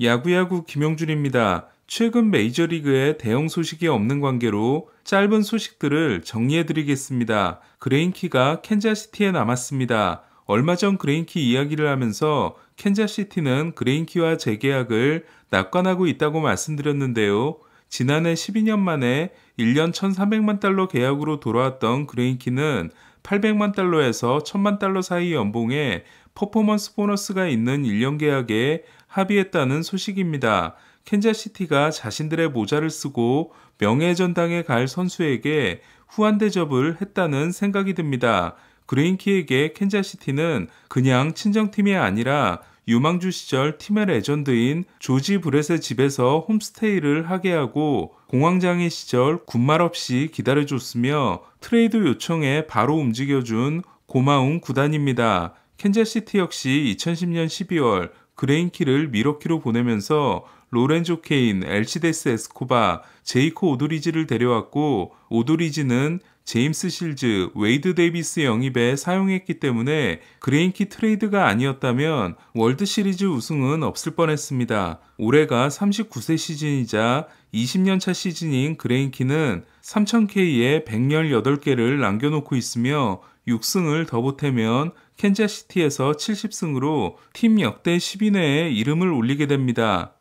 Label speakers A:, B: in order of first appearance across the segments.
A: 야구야구 김영준입니다. 최근 메이저리그에 대형 소식이 없는 관계로 짧은 소식들을 정리해드리겠습니다. 그레인키가 캔자시티에 남았습니다. 얼마 전 그레인키 이야기를 하면서 캔자시티는 그레인키와 재계약을 낙관하고 있다고 말씀드렸는데요. 지난해 12년 만에 1년 1,300만 달러 계약으로 돌아왔던 그레인키는 800만 달러에서 1000만 달러 사이 연봉에 퍼포먼스 보너스가 있는 1년 계약에 합의했다는 소식입니다. 캔자시티가 자신들의 모자를 쓰고 명예전당에 갈 선수에게 후한 대접을 했다는 생각이 듭니다. 그레인키에게 캔자시티는 그냥 친정팀이 아니라 유망주 시절 팀의 레전드인 조지 브렛의 집에서 홈스테이를 하게 하고 공황장애 시절 군말 없이 기다려줬으며 트레이드 요청에 바로 움직여준 고마운 구단입니다. 캔자시티 역시 2010년 12월 그레인키를 미러키로 보내면서 로렌조 케인, 엘치데스 에스코바, 제이코 오드리지를 데려왔고 오드리지는 제임스 실즈, 웨이드 데이비스 영입에 사용했기 때문에 그레인키 트레이드가 아니었다면 월드 시리즈 우승은 없을 뻔했습니다. 올해가 39세 시즌이자 20년차 시즌인 그레인키는 3000K에 118개를 남겨놓고 있으며 6승을 더보태면 켄자시티에서 70승으로 팀 역대 10위 내에 이름을 올리게 됩니다.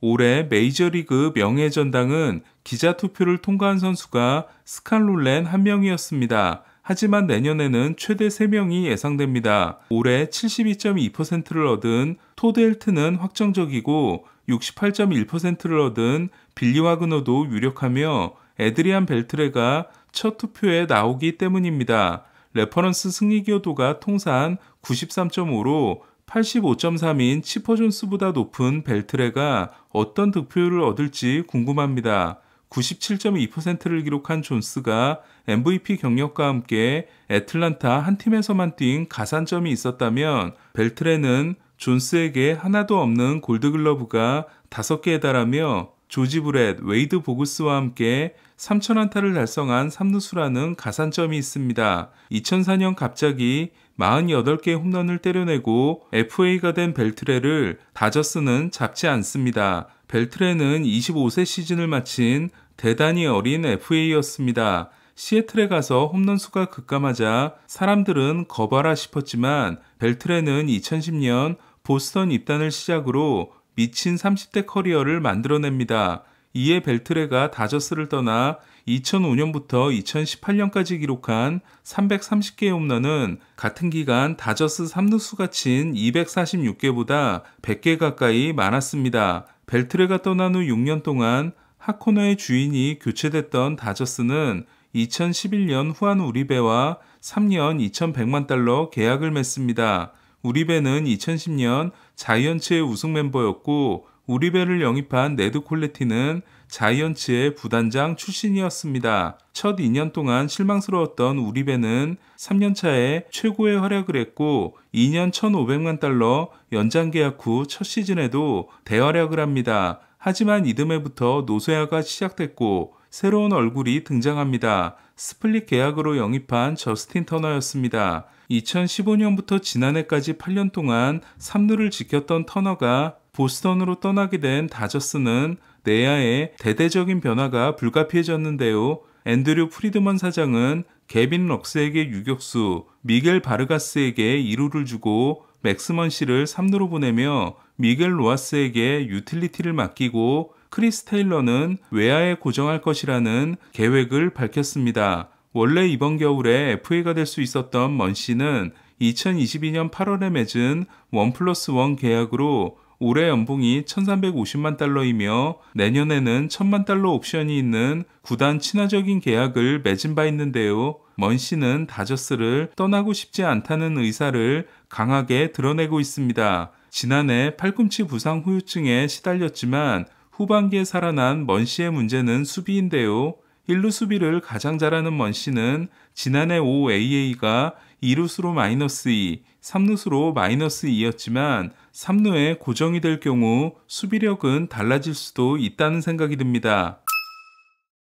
A: 올해 메이저리그 명예전당은 기자 투표를 통과한 선수가 스칼룰렌 한명이었습니다 하지만 내년에는 최대 3명이 예상됩니다. 올해 72.2%를 얻은 토헬트는 확정적이고 68.1%를 얻은 빌리와그너도 유력하며 에드리안 벨트레가 첫 투표에 나오기 때문입니다. 레퍼런스 승리 기여도가 통산 93.5로 85.3인 치퍼존스보다 높은 벨트레가 어떤 득표율을 얻을지 궁금합니다. 97.2%를 기록한 존스가 MVP 경력과 함께 애틀란타 한 팀에서만 뛴 가산점이 있었다면 벨트레는 존스에게 하나도 없는 골드글러브가 5개에 달하며 조지 브렛, 웨이드 보그스와 함께 3천안타를 달성한 삼루수라는 가산점이 있습니다. 2004년 갑자기 48개의 홈런을 때려내고 FA가 된 벨트레를 다저스는 잡지 않습니다. 벨트레는 25세 시즌을 마친 대단히 어린 FA였습니다. 시애틀에 가서 홈런 수가 급감하자 사람들은 거봐라 싶었지만 벨트레는 2010년 보스턴 입단을 시작으로 미친 30대 커리어를 만들어냅니다. 이에 벨트레가 다저스를 떠나 2005년부터 2018년까지 기록한 330개의 홈런은 같은 기간 다저스 3루수가 친 246개보다 100개 가까이 많았습니다. 벨트레가 떠난 후 6년 동안 하코너의 주인이 교체됐던 다저스는 2011년 후한 우리베와 3년 2100만 달러 계약을 맺습니다. 우리베는 2010년 자이언츠의 우승 멤버였고 우리베를 영입한 네드 콜레티는 자이언츠의 부단장 출신이었습니다. 첫 2년 동안 실망스러웠던 우리베는 3년차에 최고의 활약을 했고 2년 1,500만 달러 연장 계약 후 첫 시즌에도 대활약을 합니다. 하지만 이듬해부터 노쇠화가 시작됐고 새로운 얼굴이 등장합니다. 스플릿 계약으로 영입한 저스틴 터너였습니다. 2015년부터 지난해까지 8년 동안 3루를 지켰던 터너가 보스턴으로 떠나게 된 다저스는 내야의 대대적인 변화가 불가피해졌는데요. 앤드류 프리드먼 사장은 개빈 럭스에게 유격수, 미겔 바르가스에게 2루를 주고 맥스먼 씨를 3루로 보내며 미겔 로아스에게 유틸리티를 맡기고 크리스 테일러는 외야에 고정할 것이라는 계획을 밝혔습니다. 원래 이번 겨울에 FA가 될 수 있었던 먼 씨는 2022년 8월에 맺은 원 플러스 원 계약으로 올해 연봉이 1350만 달러이며 내년에는 1000만 달러 옵션이 있는 구단 친화적인 계약을 맺은 바 있는데요. 먼 씨는 다저스를 떠나고 싶지 않다는 의사를 강하게 드러내고 있습니다. 지난해 팔꿈치 부상 후유증에 시달렸지만 후반기에 살아난 먼 씨의 문제는 수비인데요. 1루 수비를 가장 잘하는 먼씨는 지난해 5AA가 2루수로 마이너스 2, 3루수로 마이너스 2였지만 3루에 고정이 될 경우 수비력은 달라질 수도 있다는 생각이 듭니다.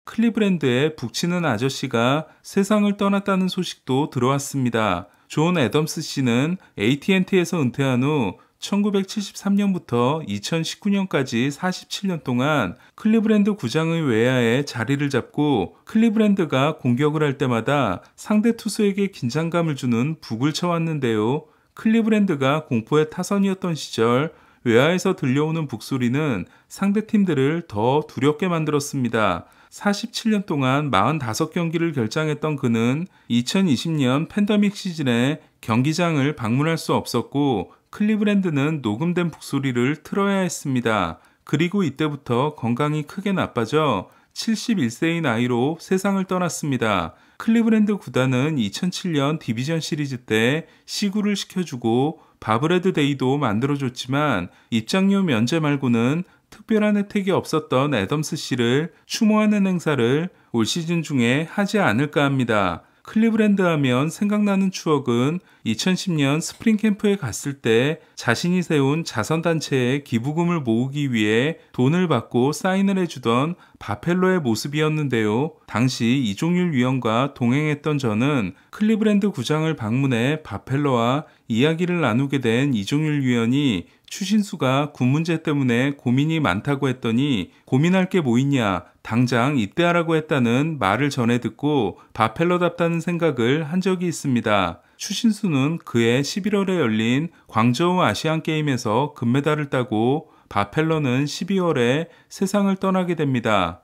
A: 클리브랜드의 북치는 아저씨가 세상을 떠났다는 소식도 들어왔습니다. 존 애덤스 씨는 AT&T에서 은퇴한 후 1973년부터 2019년까지 47년 동안 클리브랜드 구장의 외야에 자리를 잡고 클리브랜드가 공격을 할 때마다 상대 투수에게 긴장감을 주는 북을 쳐왔는데요. 클리브랜드가 공포의 타선이었던 시절 외야에서 들려오는 북소리는 상대 팀들을 더 두렵게 만들었습니다. 47년 동안 45경기를 결장했던 그는 2020년 팬더믹 시즌에 경기장을 방문할 수 없었고 클리브랜드는 녹음된 북소리를 틀어야 했습니다. 그리고 이때부터 건강이 크게 나빠져 71세의 나이로 세상을 떠났습니다. 클리브랜드 구단은 2007년 디비전 시리즈 때 시구를 시켜주고 바브레드 데이도 만들어줬지만 입장료 면제 말고는 특별한 혜택이 없었던 애덤스 씨를 추모하는 행사를 올 시즌 중에 하지 않을까 합니다. 클리브랜드 하면 생각나는 추억은 2010년 스프링 캠프에 갔을 때 자신이 세운 자선단체에 기부금을 모으기 위해 돈을 받고 사인을 해주던 바펠로의 모습이었는데요. 당시 이종률 위원과 동행했던 저는 클리브랜드 구장을 방문해 바펠로와 이야기를 나누게 된 이종률 위원이 추신수가 군 문제 때문에 고민이 많다고 했더니 고민할 게 뭐 있냐 당장 입대하라고 했다는 말을 전해 듣고 바펠러답다는 생각을 한 적이 있습니다. 추신수는 그해 11월에 열린 광저우 아시안 게임에서 금메달을 따고 바펠러는 12월에 세상을 떠나게 됩니다.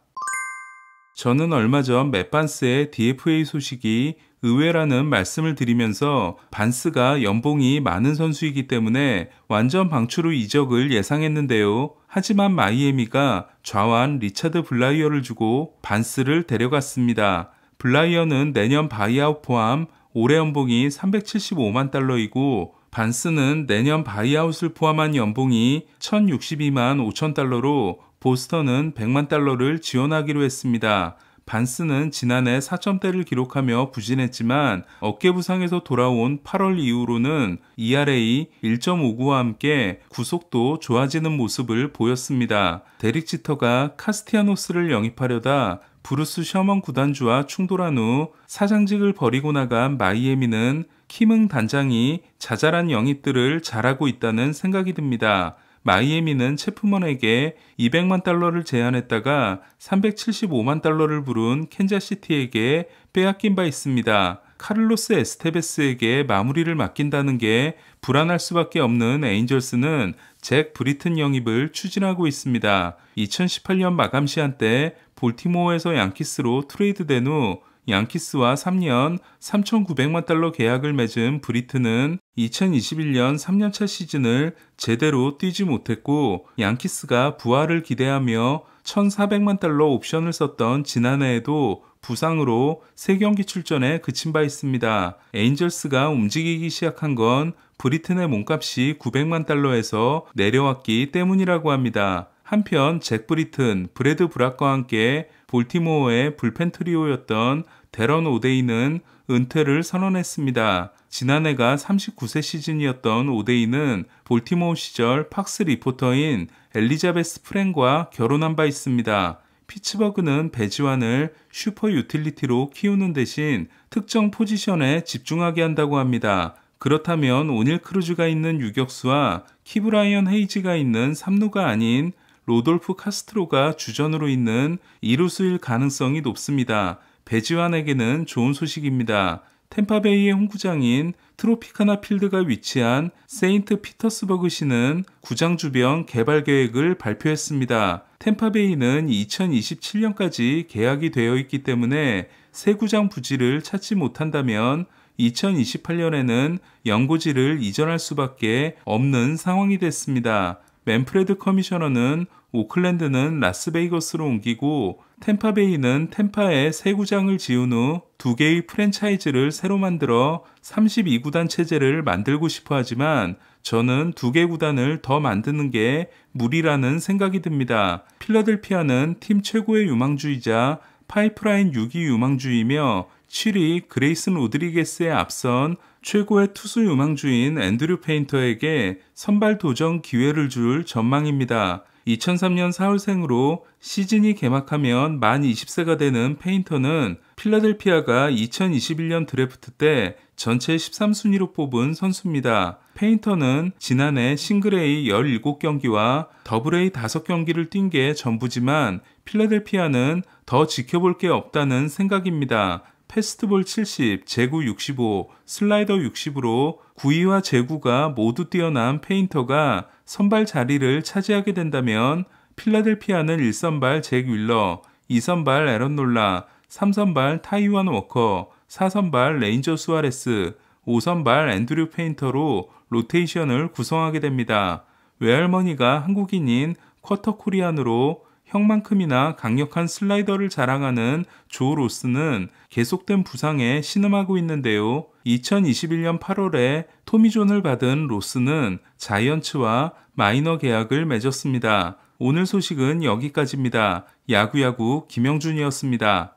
A: 저는 얼마 전 맥반스의 DFA 소식이 의외라는 말씀을 드리면서 반스가 연봉이 많은 선수이기 때문에 완전 방출 후 이적을 예상했는데요. 하지만 마이애미가 좌완 리차드 블라이어를 주고 반스를 데려갔습니다. 블라이어는 내년 바이아웃 포함 올해 연봉이 375만 달러이고 반스는 내년 바이아웃을 포함한 연봉이 1062만 5천 달러로 보스턴은 100만 달러를 지원하기로 했습니다. 반스는 지난해 4점대를 기록하며 부진했지만 어깨 부상에서 돌아온 8월 이후로는 ERA 1.59와 함께 구속도 좋아지는 모습을 보였습니다. 데릭 지터가 카스티아노스를 영입하려다 브루스 셔먼 구단주와 충돌한 후 사장직을 버리고 나간 마이애미는 키흥 단장이 자잘한 영입들을 잘하고 있다는 생각이 듭니다. 마이애미는 체프먼에게 200만 달러를 제안했다가 375만 달러를 부른 켄자시티에게 빼앗긴 바 있습니다. 카를로스 에스테베스에게 마무리를 맡긴다는 게 불안할 수밖에 없는 에인절스는 잭 브리튼 영입을 추진하고 있습니다. 2018년 마감 시한 때 볼티모어에서 양키스로 트레이드된 후 양키스와 3년 3,900만 달러 계약을 맺은 브리트는 2021년 3년차 시즌을 제대로 뛰지 못했고 양키스가 부활을 기대하며 1,400만 달러 옵션을 썼던 지난해에도 부상으로 3경기 출전에 그친 바 있습니다. 에인절스가 움직이기 시작한 건 브리튼의 몸값이 900만 달러에서 내려왔기 때문이라고 합니다. 한편 잭 브리튼, 브래드 브락과 함께 볼티모어의 불펜 트리오였던 데런 오데이는 은퇴를 선언했습니다. 지난해가 39세 시즌이었던 오데이는 볼티모어 시절 팍스 리포터인 엘리자베스 프랭과 결혼한 바 있습니다. 피츠버그는 배지환을 슈퍼 유틸리티로 키우는 대신 특정 포지션에 집중하게 한다고 합니다. 그렇다면 오닐 크루즈가 있는 유격수와 키브라이언 헤이지가 있는 3루가 아닌 로돌프 카스트로가 주전으로 있는 이루스일 가능성이 높습니다. 배지환에게는 좋은 소식입니다. 템파베이의 홈구장인 트로피카나 필드가 위치한 세인트 피터스버그시는 구장 주변 개발 계획을 발표했습니다. 템파베이는 2027년까지 계약이 되어 있기 때문에 새 구장 부지를 찾지 못한다면 2028년에는 연고지를 이전할 수밖에 없는 상황이 됐습니다. 맨프레드 커미셔너는 오클랜드는 라스베이거스로 옮기고 템파베이는 템파에 세 구장을 지은 후 두 개의 프랜차이즈를 새로 만들어 32구단 체제를 만들고 싶어 하지만 저는 두 개 구단을 더 만드는 게 무리라는 생각이 듭니다. 필라델피아는 팀 최고의 유망주이자 파이프라인 6위 유망주이며 7위 그레이슨 로드리게스에 앞선 최고의 투수 유망주인 앤드류 페인터에게 선발 도전 기회를 줄 전망입니다. 2003년 4월생으로 시즌이 개막하면 만 20세가 되는 페인터는 필라델피아가 2021년 드래프트 때 전체 13순위로 뽑은 선수입니다. 페인터는 지난해 싱글A 17경기와 더블A 5경기를 뛴 게 전부지만 필라델피아는 더 지켜볼 게 없다는 생각입니다. 패스트볼 70, 제구 65, 슬라이더 60으로 9위와 제구가 모두 뛰어난 페인터가 선발 자리를 차지하게 된다면 필라델피아는 1선발 잭 윌러, 2선발 에런 놀라, 3선발 타이완 워커, 4선발 레인저 수아레스, 5선발 앤드류 페인터로 로테이션을 구성하게 됩니다. 외할머니가 한국인인 쿼터 코리안으로 형만큼이나 강력한 슬라이더를 자랑하는 조 로스는 계속된 부상에 신음하고 있는데요. 2021년 8월에 토미존을 받은 로스는 자이언츠와 마이너 계약을 맺었습니다. 오늘 소식은 여기까지입니다. 야구야구 김영준이었습니다.